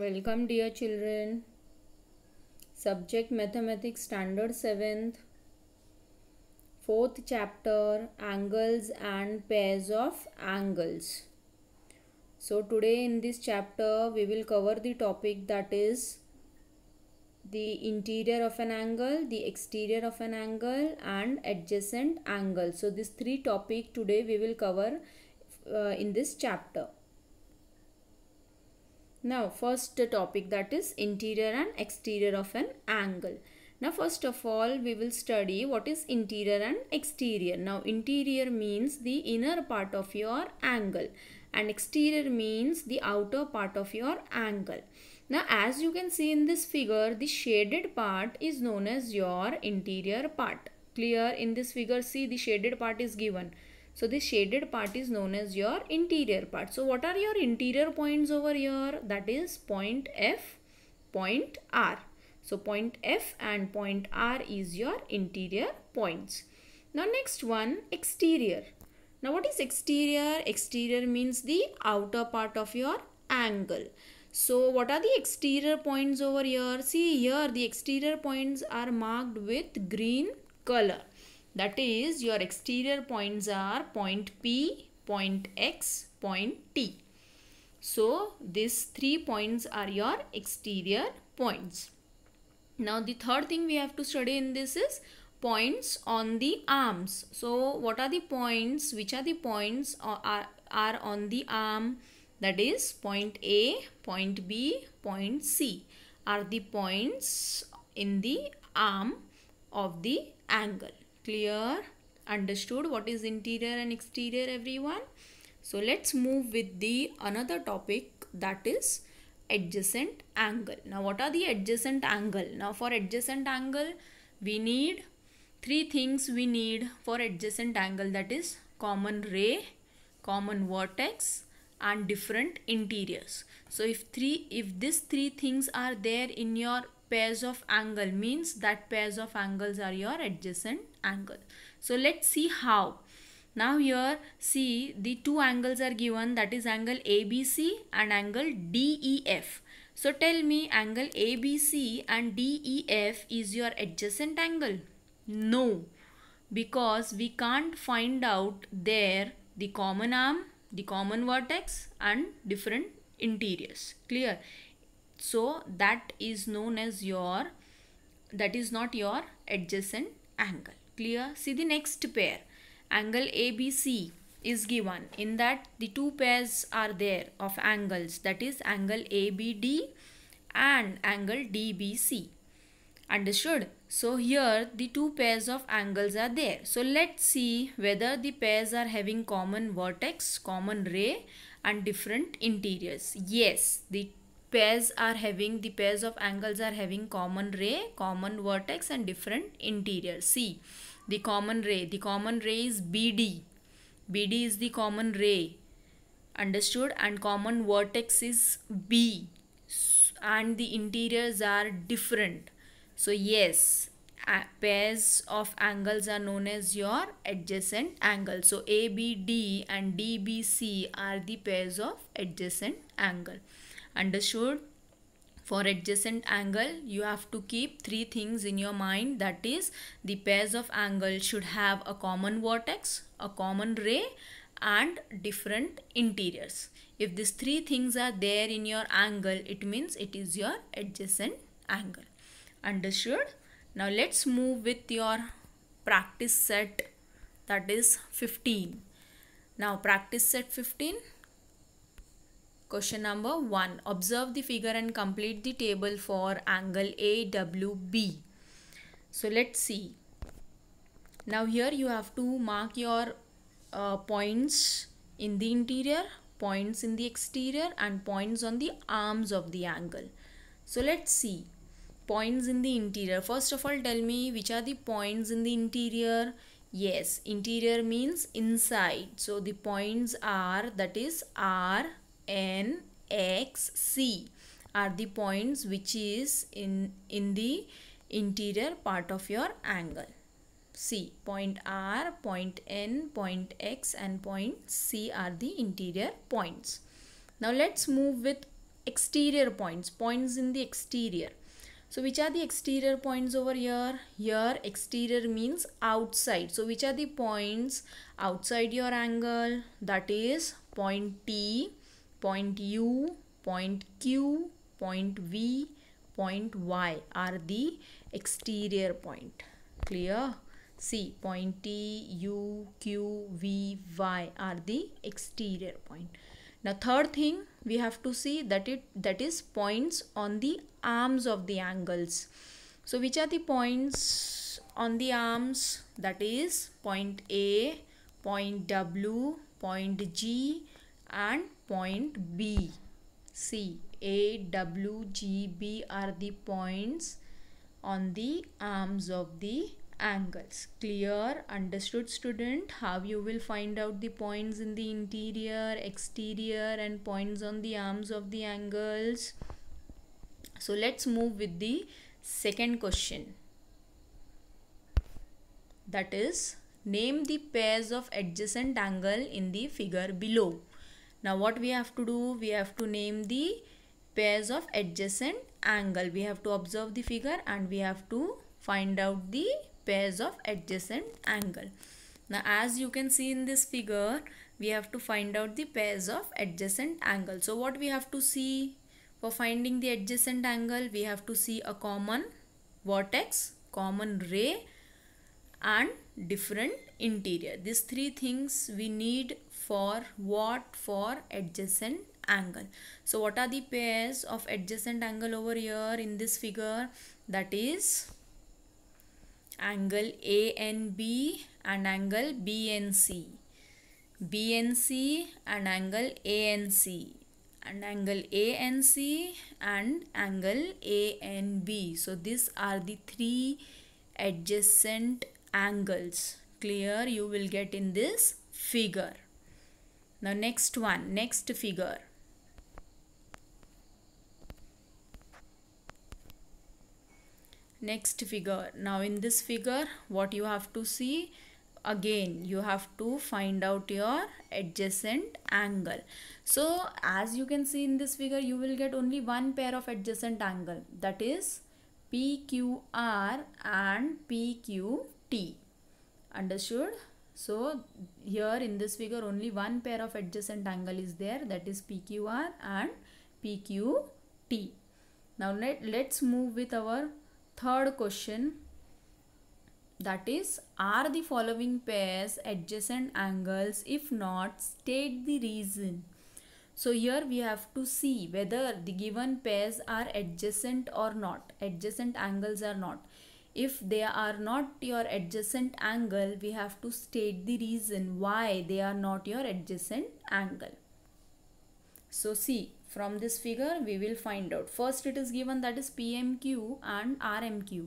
Welcome dear children. Subject Mathematics Standard 7th. Fourth chapter Angles and Pairs of Angles. So today in this chapter we will cover the topic that is the interior of an angle, the exterior of an angle and adjacent angle. So these three topic today we will cover uh, in this chapter. Now first topic that is interior and exterior of an angle. Now first of all we will study what is interior and exterior. Now interior means the inner part of your angle and exterior means the outer part of your angle. Now as you can see in this figure the shaded part is known as your interior part. Clear in this figure see the shaded part is given so this shaded part is known as your interior part. So what are your interior points over here? That is point F, point R. So point F and point R is your interior points. Now next one, exterior. Now what is exterior? Exterior means the outer part of your angle. So what are the exterior points over here? See here the exterior points are marked with green color. That is your exterior points are point P, point X, point T. So these three points are your exterior points. Now the third thing we have to study in this is points on the arms. So what are the points? Which are the points are, are on the arm? That is point A, point B, point C are the points in the arm of the angle. Clear? Understood what is interior and exterior everyone? So let's move with the another topic that is adjacent angle. Now what are the adjacent angle? Now for adjacent angle we need three things we need for adjacent angle that is common ray, common vertex and different interiors. So if three if these three things are there in your pairs of angle means that pairs of angles are your adjacent angle. So let's see how. Now here see the two angles are given that is angle ABC and angle DEF. So tell me angle ABC and DEF is your adjacent angle? No because we can't find out there the common arm, the common vertex and different interiors. Clear? so that is known as your that is not your adjacent angle clear see the next pair angle abc is given in that the two pairs are there of angles that is angle abd and angle dbc understood so here the two pairs of angles are there so let's see whether the pairs are having common vertex common ray and different interiors yes the pairs are having the pairs of angles are having common ray common vertex and different interior see the common ray the common ray is bd bd is the common ray understood and common vertex is b and the interiors are different so yes pairs of angles are known as your adjacent angles. So ABD and DBC are the pairs of adjacent angle understood for adjacent angle you have to keep three things in your mind that is the pairs of angle should have a common vertex a common ray and different interiors if these three things are there in your angle it means it is your adjacent angle understood now let's move with your practice set that is 15 now practice set 15 Question number 1. Observe the figure and complete the table for angle AWB. So let's see. Now here you have to mark your uh, points in the interior, points in the exterior and points on the arms of the angle. So let's see points in the interior. First of all tell me which are the points in the interior. Yes, interior means inside. So the points are that is R N, X, C are the points which is in, in the interior part of your angle. C, point R, point N, point X and point C are the interior points. Now let's move with exterior points, points in the exterior. So which are the exterior points over here? Here exterior means outside. So which are the points outside your angle? That is point T, point U, point Q, point V, point Y are the exterior point. Clear? See, point T, U, Q, V, Y are the exterior point. Now third thing we have to see that it that is points on the arms of the angles. So which are the points on the arms? That is point A, point W, point G, and point B. C, A, W, G, B are the points on the arms of the angles. Clear, understood student how you will find out the points in the interior, exterior and points on the arms of the angles. So let's move with the second question. That is, name the pairs of adjacent angle in the figure below. Now what we have to do? We have to name the pairs of adjacent angle. We have to observe the figure and we have to find out the pairs of adjacent angle. Now as you can see in this figure, we have to find out the pairs of adjacent angle. So what we have to see for finding the adjacent angle, we have to see a common vortex, common ray and different interior. These three things we need for what for adjacent angle so what are the pairs of adjacent angle over here in this figure that is angle A and B and angle B and C B and C and angle A and C and angle A and C and angle A and B so these are the three adjacent angles clear you will get in this figure now next one, next figure. Next figure. Now in this figure, what you have to see? Again, you have to find out your adjacent angle. So as you can see in this figure, you will get only one pair of adjacent angle. That is PQR and PQT. Understood? So here in this figure only one pair of adjacent angle is there that is PQR and PQT. Now let, let's move with our third question that is are the following pairs adjacent angles if not state the reason. So here we have to see whether the given pairs are adjacent or not adjacent angles are not if they are not your adjacent angle we have to state the reason why they are not your adjacent angle so see from this figure we will find out first it is given that is pmq and rmq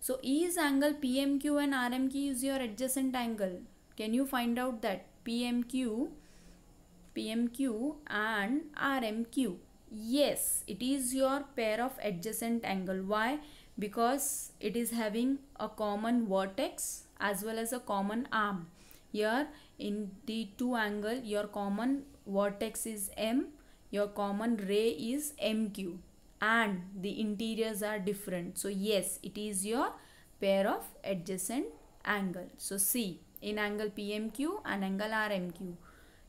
so is angle pmq and rmq is your adjacent angle can you find out that pmq pmq and rmq yes it is your pair of adjacent angle why because it is having a common vertex as well as a common arm. Here in the two angle your common vertex is M, your common ray is MQ and the interiors are different. So yes, it is your pair of adjacent angle. So see in angle PMQ and angle RMQ.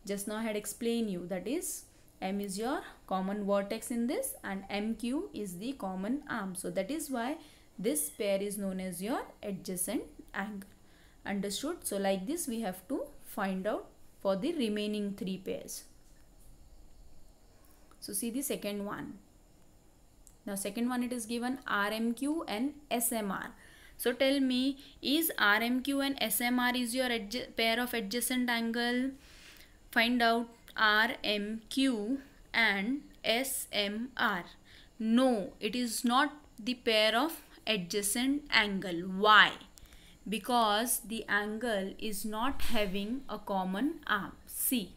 Just now I had explained you that is m is your common vertex in this and mq is the common arm so that is why this pair is known as your adjacent angle understood so like this we have to find out for the remaining three pairs so see the second one now second one it is given rmq and smr so tell me is rmq and smr is your pair of adjacent angle find out RMQ and SMR. No, it is not the pair of adjacent angle. Why? Because the angle is not having a common arm. See.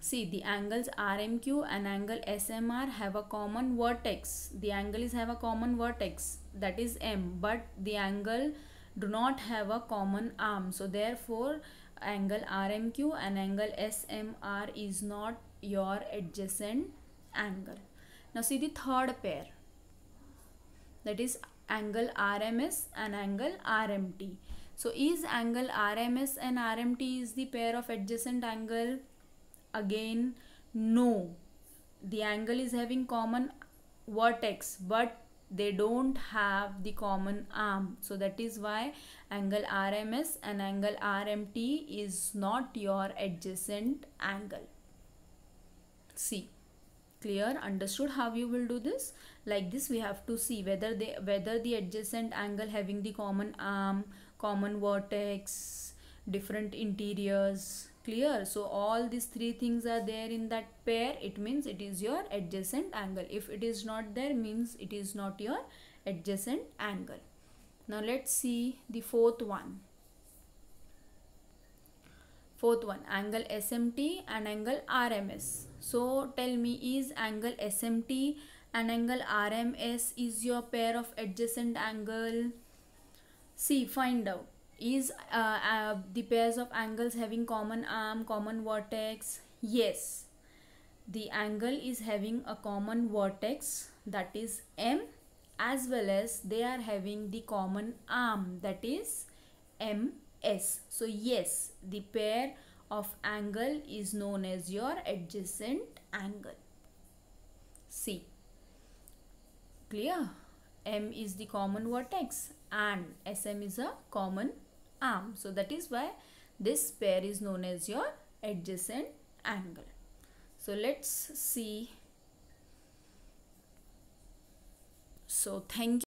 See the angles RMQ and angle SMR have a common vertex. The angle is have a common vertex that is M but the angle do not have a common arm. So therefore angle RMQ and angle SMR is not your adjacent angle. Now see the third pair that is angle RMS and angle RMT. So is angle RMS and RMT is the pair of adjacent angle? Again, no. The angle is having common vertex but they don't have the common arm so that is why angle RMS and angle RMT is not your adjacent angle see clear understood how you will do this like this we have to see whether they whether the adjacent angle having the common arm common vertex different interiors clear so all these three things are there in that pair it means it is your adjacent angle if it is not there means it is not your adjacent angle now let's see the fourth one fourth one angle SMT and angle RMS so tell me is angle SMT and angle RMS is your pair of adjacent angle see find out is uh, uh, the pairs of angles having common arm common vertex yes the angle is having a common vertex that is m as well as they are having the common arm that is ms so yes the pair of angle is known as your adjacent angle c clear m is the common vertex and sm is a common arm. So that is why this pair is known as your adjacent angle. So let's see. So thank you.